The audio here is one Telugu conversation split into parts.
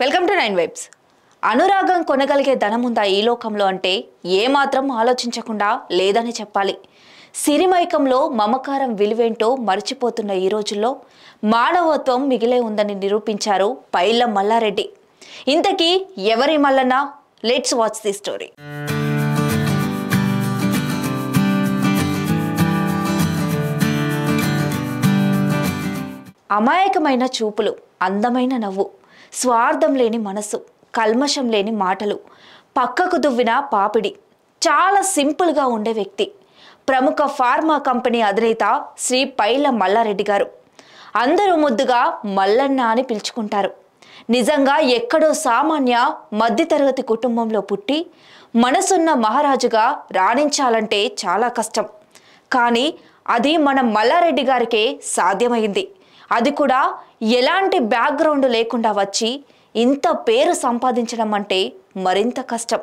వెల్కమ్ టు నైన్ వైబ్స్ అనురాగం కొనగలిగే ధనముందా ఈ లోకంలో అంటే ఏమాత్రం ఆలోచించకుండా లేదని చెప్పాలి సిరిమైకంలో మమకారం విలువేంటో మరచిపోతున్న ఈ రోజుల్లో మానవత్వం మిగిలే ఉందని నిరూపించారు పైళ్ళ మల్లారెడ్డి ఇంతకీ ఎవరి మల్లన్నా లెట్స్ వాచ్ ది స్టోరీ అమాయకమైన చూపులు అందమైన నవ్వు స్వార్థం లేని మనసు కల్మషం లేని మాటలు పక్కకు దువ్విన పాపిడి చాలా సింపుల్గా ఉండే వ్యక్తి ప్రముఖ ఫార్మా కంపెనీ అధినేత శ్రీ పైల మల్లారెడ్డి గారు అందరూ ముద్దుగా మల్లన్న అని పిలుచుకుంటారు నిజంగా ఎక్కడో సామాన్య మధ్యతరగతి కుటుంబంలో పుట్టి మనసున్న మహారాజుగా రాణించాలంటే చాలా కష్టం కానీ అది మన మల్లారెడ్డి గారికే సాధ్యమైంది అది కూడా ఎలాంటి బ్యాక్గ్రౌండ్ లేకుండా వచ్చి ఇంత పేరు సంపాదించడం అంటే మరింత కష్టం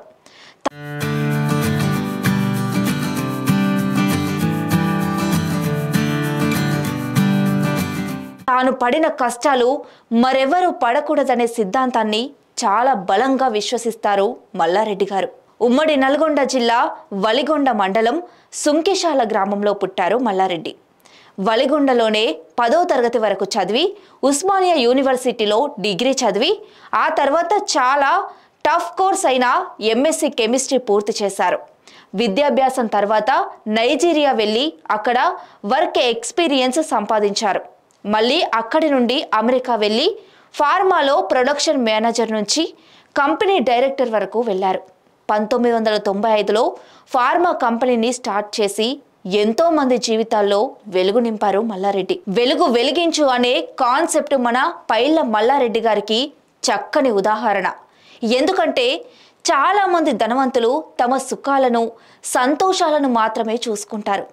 తాను పడిన కష్టాలు మరెవరూ పడకూడదనే సిద్ధాంతాన్ని చాలా బలంగా విశ్వసిస్తారు మల్లారెడ్డి గారు ఉమ్మడి నల్గొండ జిల్లా వలిగొండ మండలం సుంకిశాల గ్రామంలో పుట్టారు మల్లారెడ్డి వలిగొండలోనే పదో తరగతి వరకు చదివి ఉస్మానియా యూనివర్సిటీలో డిగ్రీ చదివి ఆ తర్వాత చాలా టఫ్ కోర్స్ అయిన ఎంఎస్సి కెమిస్ట్రీ పూర్తి చేశారు విద్యాభ్యాసం తర్వాత నైజీరియా వెళ్ళి అక్కడ వర్క్ ఎక్స్పీరియన్స్ సంపాదించారు మళ్ళీ అక్కడి నుండి అమెరికా వెళ్ళి ఫార్మాలో ప్రొడక్షన్ మేనేజర్ నుంచి కంపెనీ డైరెక్టర్ వరకు వెళ్ళారు పంతొమ్మిది వందల తొంభై ఐదులో ఫార్మా కంపెనీని స్టార్ట్ చేసి ఎంతో మంది జీవితాల్లో వెలుగు నింపారు మల్లారెడ్డి వెలుగు వెలిగించు అనే కాన్సెప్ట్ మన పైళ్ళ మల్లారెడ్డి గారికి చక్కని ఉదాహరణ ఎందుకంటే చాలా మంది ధనవంతులు తమ సుఖాలను సంతోషాలను మాత్రమే చూసుకుంటారు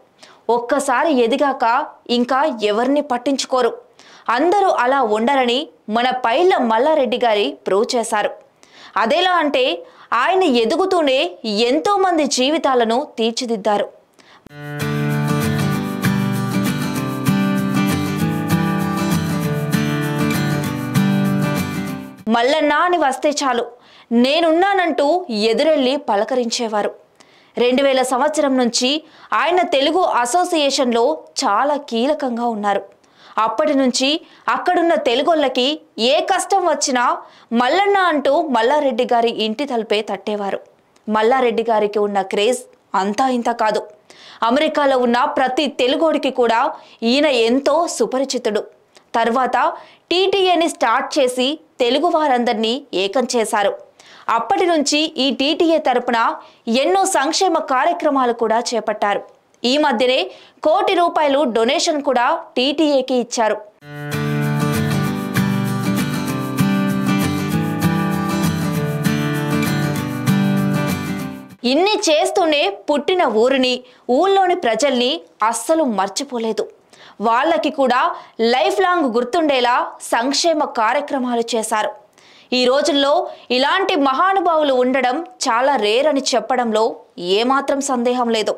ఒక్కసారి ఎదిగాక ఇంకా ఎవరిని పట్టించుకోరు అందరూ అలా ఉండరని మన పైళ్ళ మల్లారెడ్డి గారి ప్రూవ్ చేశారు అదేలా అంటే ఆయన ఎదుగుతూనే ఎంతోమంది జీవితాలను తీర్చిదిద్దారు మల్లన్నా అని వస్తే చాలు నేనున్నానంటూ ఎదురెళ్ళి పలకరించేవారు రెండు వేల సంవత్సరం నుంచి ఆయన తెలుగు అసోసియేషన్లో చాలా కీలకంగా ఉన్నారు అప్పటి నుంచి అక్కడున్న తెలుగోళ్ళకి ఏ కష్టం వచ్చినా మల్లన్న అంటూ మల్లారెడ్డి గారి ఇంటి తలపే తట్టేవారు మల్లారెడ్డి గారికి ఉన్న క్రేజ్ అంతా ఇంత కాదు అమెరికాలో ఉన్న ప్రతి తెలుగోడికి కూడా ఈయన ఎంతో సుపరిచితుడు తర్వాత టీటీఏని స్టార్ట్ చేసి తెలుగు వారందరినీ ఏకం చేశారు అప్పటి నుంచి ఈ టీటీఏ తరపున ఎన్నో సంక్షేమ కార్యక్రమాలు కూడా చేపట్టారు ఈ మధ్యనే కోటి రూపాయలు డొనేషన్ కూడా టీటీఏకి ఇచ్చారు ఇన్ని చేస్తూనే పుట్టిన ఊరిని ఊళ్ళోని ప్రజల్ని అస్సలు మర్చిపోలేదు వాళ్ళకి కూడా లైఫ్ లాంగ్ గుర్తుండేలా సంక్షేమ కార్యక్రమాలు చేశారు ఈ రోజుల్లో ఇలాంటి మహానుభావులు ఉండడం చాలా రేర్ అని చెప్పడంలో ఏమాత్రం సందేహం లేదు